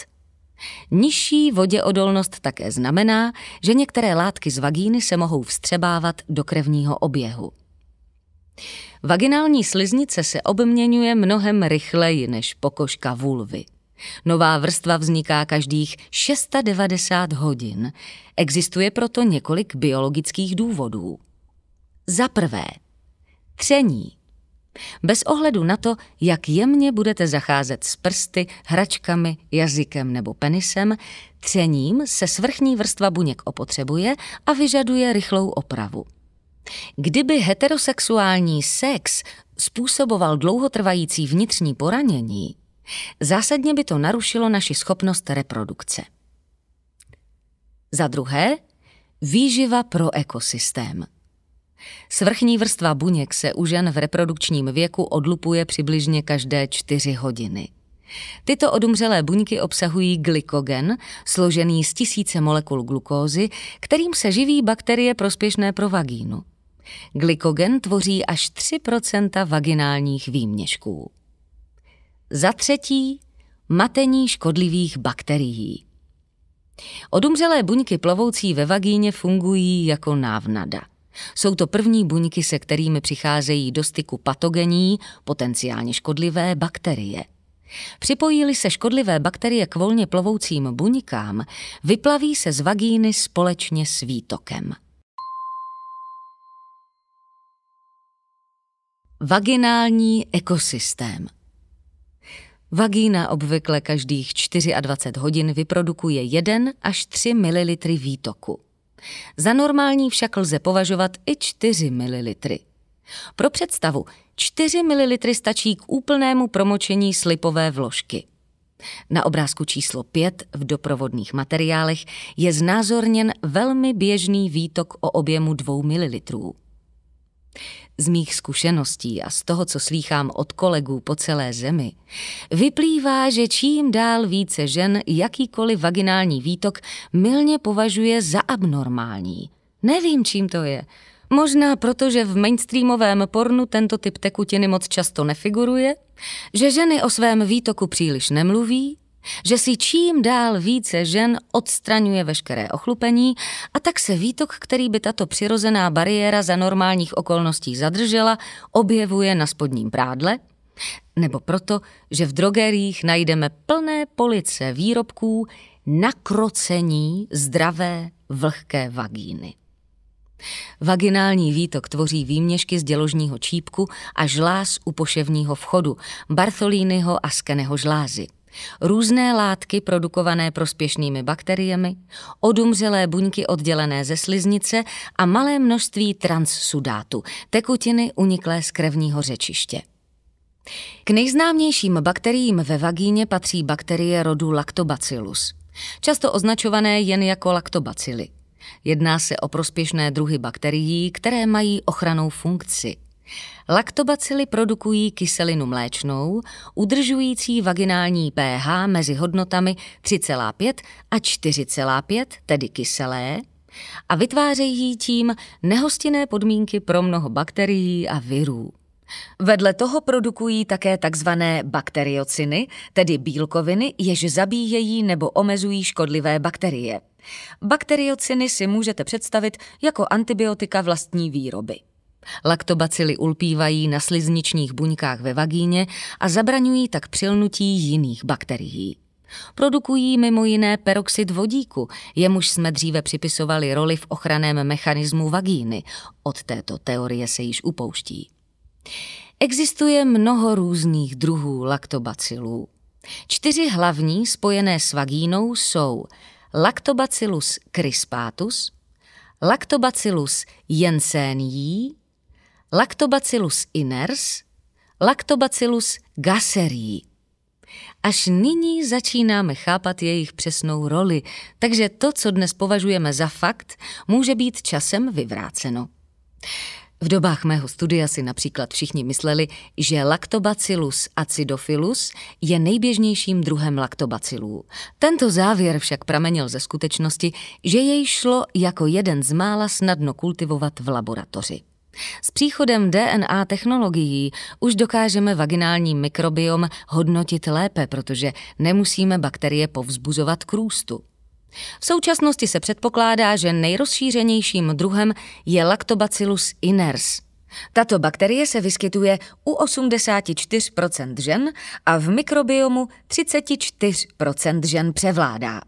Nižší voděodolnost také znamená, že některé látky z vagíny se mohou vstřebávat do krevního oběhu. Vaginální sliznice se obměňuje mnohem rychleji než pokožka vulvy. Nová vrstva vzniká každých 690 hodin. Existuje proto několik biologických důvodů. Za prvé, tření. Bez ohledu na to, jak jemně budete zacházet s prsty, hračkami, jazykem nebo penisem, třením se svrchní vrstva buněk opotřebuje a vyžaduje rychlou opravu. Kdyby heterosexuální sex způsoboval dlouhotrvající vnitřní poranění, Zásadně by to narušilo naši schopnost reprodukce. Za druhé, výživa pro ekosystém. Svrchní vrstva buněk se u žen v reprodukčním věku odlupuje přibližně každé čtyři hodiny. Tyto odumřelé buňky obsahují glykogen, složený z tisíce molekul glukózy, kterým se živí bakterie prospěšné pro vagínu. Glykogen tvoří až 3 vaginálních výměšků. Za třetí, matení škodlivých bakterií. Odumřelé buňky plovoucí ve vagíně fungují jako návnada. Jsou to první buňky, se kterými přicházejí do styku patogení, potenciálně škodlivé bakterie. Připojili se škodlivé bakterie k volně plovoucím buňkám, vyplaví se z vagíny společně s výtokem. Vaginální ekosystém – Vagína obvykle každých 24 hodin vyprodukuje 1 až 3 ml výtoku. Za normální však lze považovat i 4 ml. Pro představu, 4 ml stačí k úplnému promočení slipové vložky. Na obrázku číslo 5 v doprovodných materiálech je znázorněn velmi běžný výtok o objemu 2 ml. Z mých zkušeností a z toho, co slýchám od kolegů po celé zemi, vyplývá, že čím dál více žen jakýkoliv vaginální výtok milně považuje za abnormální. Nevím, čím to je. Možná proto, že v mainstreamovém pornu tento typ tekutiny moc často nefiguruje, že ženy o svém výtoku příliš nemluví, že si čím dál více žen odstraňuje veškeré ochlupení a tak se výtok, který by tato přirozená bariéra za normálních okolností zadržela, objevuje na spodním prádle, nebo proto, že v drogeriích najdeme plné police výrobků nakrocení zdravé vlhké vagíny. Vaginální výtok tvoří výměšky z děložního čípku a žláz u poševního vchodu, Bartholínyho a Skeneho žlázy – Různé látky produkované prospěšnými bakteriemi, odumřelé buňky oddělené ze sliznice a malé množství transsudátu, tekutiny uniklé z krevního řečiště. K nejznámějším bakteriím ve vagíně patří bakterie rodu Lactobacillus, často označované jen jako laktobacily. Jedná se o prospěšné druhy bakterií, které mají ochranou funkci – Laktobacily produkují kyselinu mléčnou, udržující vaginální pH mezi hodnotami 3,5 a 4,5, tedy kyselé, a vytvářejí tím nehostinné podmínky pro mnoho bakterií a virů. Vedle toho produkují také tzv. bakteriociny, tedy bílkoviny, jež zabíjejí nebo omezují škodlivé bakterie. Bakteriociny si můžete představit jako antibiotika vlastní výroby. Laktobacily ulpívají na slizničních buňkách ve vagíně a zabraňují tak přilnutí jiných bakterií. Produkují mimo jiné peroxid vodíku, jemuž jsme dříve připisovali roli v ochraném mechanismu vagíny. Od této teorie se již upouští. Existuje mnoho různých druhů laktobacilů. Čtyři hlavní spojené s vagínou jsou Lactobacillus crispatus, Lactobacillus jensenii, Lactobacillus iners, Lactobacillus gasserii. Až nyní začínáme chápat jejich přesnou roli, takže to, co dnes považujeme za fakt, může být časem vyvráceno. V dobách mého studia si například všichni mysleli, že Lactobacillus acidophilus je nejběžnějším druhem laktobacilů. Tento závěr však pramenil ze skutečnosti, že jej šlo jako jeden z mála snadno kultivovat v laboratoři. S příchodem DNA technologií už dokážeme vaginální mikrobiom hodnotit lépe, protože nemusíme bakterie povzbuzovat k růstu. V současnosti se předpokládá, že nejrozšířenějším druhem je Lactobacillus iners. Tato bakterie se vyskytuje u 84 žen a v mikrobiomu 34 žen převládá.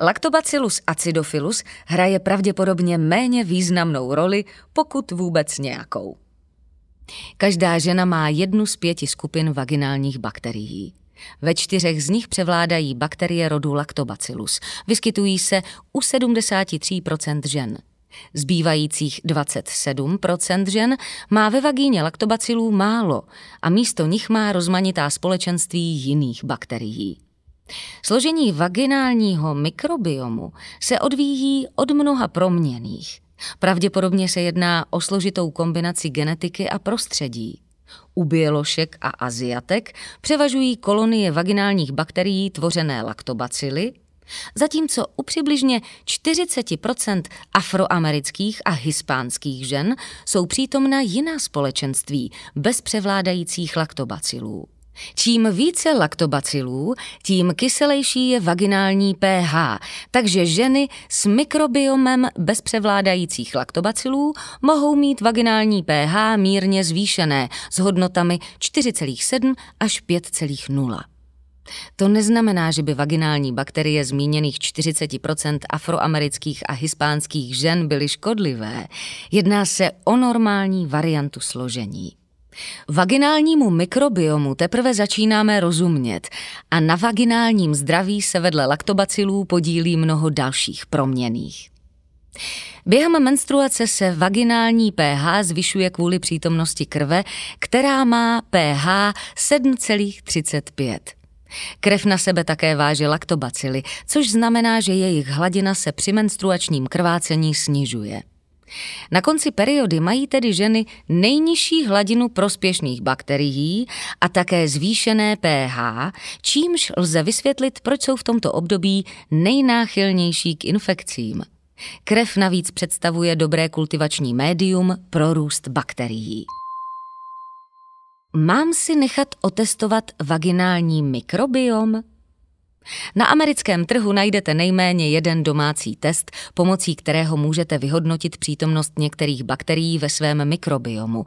Lactobacillus acidophilus hraje pravděpodobně méně významnou roli, pokud vůbec nějakou. Každá žena má jednu z pěti skupin vaginálních bakterií. Ve čtyřech z nich převládají bakterie rodu Lactobacillus. Vyskytují se u 73% žen. Zbývajících 27% žen má ve vagíně laktobacilů málo a místo nich má rozmanitá společenství jiných bakterií. Složení vaginálního mikrobiomu se odvíjí od mnoha proměných. Pravděpodobně se jedná o složitou kombinaci genetiky a prostředí. U bělošek a aziatek převažují kolonie vaginálních bakterií tvořené laktobacily, zatímco u přibližně 40 afroamerických a hispánských žen jsou přítomna jiná společenství bez převládajících laktobacilů. Čím více laktobacilů, tím kyselejší je vaginální pH, takže ženy s mikrobiomem bez převládajících laktobacilů mohou mít vaginální pH mírně zvýšené s hodnotami 4,7 až 5,0. To neznamená, že by vaginální bakterie zmíněných 40 afroamerických a hispánských žen byly škodlivé. Jedná se o normální variantu složení. Vaginálnímu mikrobiomu teprve začínáme rozumět a na vaginálním zdraví se vedle laktobacilů podílí mnoho dalších proměných. Během menstruace se vaginální pH zvyšuje kvůli přítomnosti krve, která má pH 7,35. Krev na sebe také váže laktobacily, což znamená, že jejich hladina se při menstruačním krvácení snižuje. Na konci periody mají tedy ženy nejnižší hladinu prospěšných bakterií a také zvýšené pH, čímž lze vysvětlit, proč jsou v tomto období nejnáchylnější k infekcím. Krev navíc představuje dobré kultivační médium pro růst bakterií. Mám si nechat otestovat vaginální mikrobiom? Na americkém trhu najdete nejméně jeden domácí test, pomocí kterého můžete vyhodnotit přítomnost některých bakterií ve svém mikrobiomu.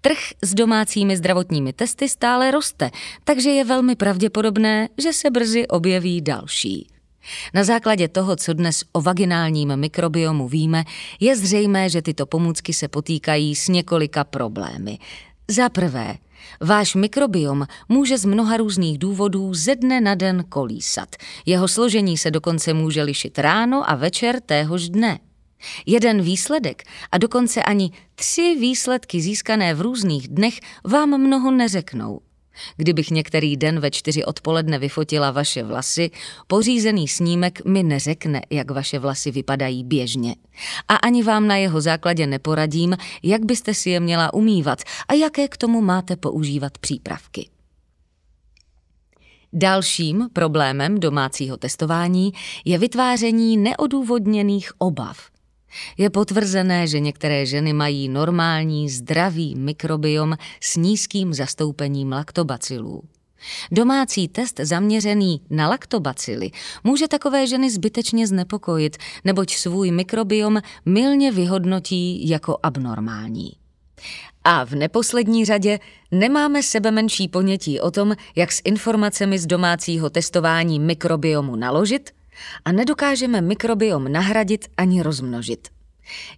Trh s domácími zdravotními testy stále roste, takže je velmi pravděpodobné, že se brzy objeví další. Na základě toho, co dnes o vaginálním mikrobiomu víme, je zřejmé, že tyto pomůcky se potýkají s několika problémy. Za prvé, Váš mikrobiom může z mnoha různých důvodů ze dne na den kolísat. Jeho složení se dokonce může lišit ráno a večer téhož dne. Jeden výsledek a dokonce ani tři výsledky získané v různých dnech vám mnoho neřeknou. Kdybych některý den ve čtyři odpoledne vyfotila vaše vlasy, pořízený snímek mi neřekne, jak vaše vlasy vypadají běžně. A ani vám na jeho základě neporadím, jak byste si je měla umývat a jaké k tomu máte používat přípravky. Dalším problémem domácího testování je vytváření neodůvodněných obav – je potvrzené, že některé ženy mají normální, zdravý mikrobiom s nízkým zastoupením laktobacilů. Domácí test zaměřený na laktobacily může takové ženy zbytečně znepokojit, neboť svůj mikrobiom mylně vyhodnotí jako abnormální. A v neposlední řadě nemáme sebe menší ponětí o tom, jak s informacemi z domácího testování mikrobiomu naložit – a nedokážeme mikrobiom nahradit ani rozmnožit.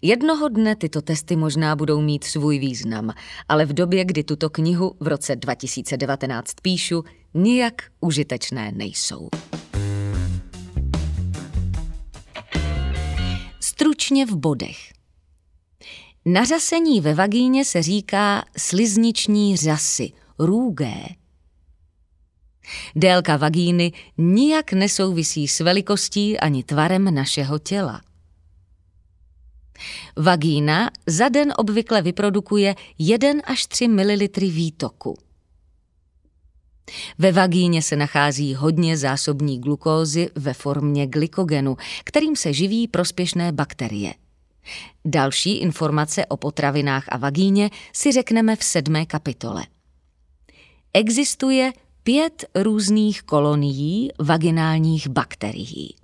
Jednoho dne tyto testy možná budou mít svůj význam, ale v době, kdy tuto knihu v roce 2019 píšu, nijak užitečné nejsou. Stručně v bodech. Nařasení ve vagíně se říká slizniční řasy, růgé, Délka vagíny nijak nesouvisí s velikostí ani tvarem našeho těla. Vagína za den obvykle vyprodukuje 1 až 3 ml výtoku. Ve vagíně se nachází hodně zásobní glukózy ve formě glykogenu, kterým se živí prospěšné bakterie. Další informace o potravinách a vagíně si řekneme v sedmé kapitole. Existuje pět různých kolonií vaginálních bakterií.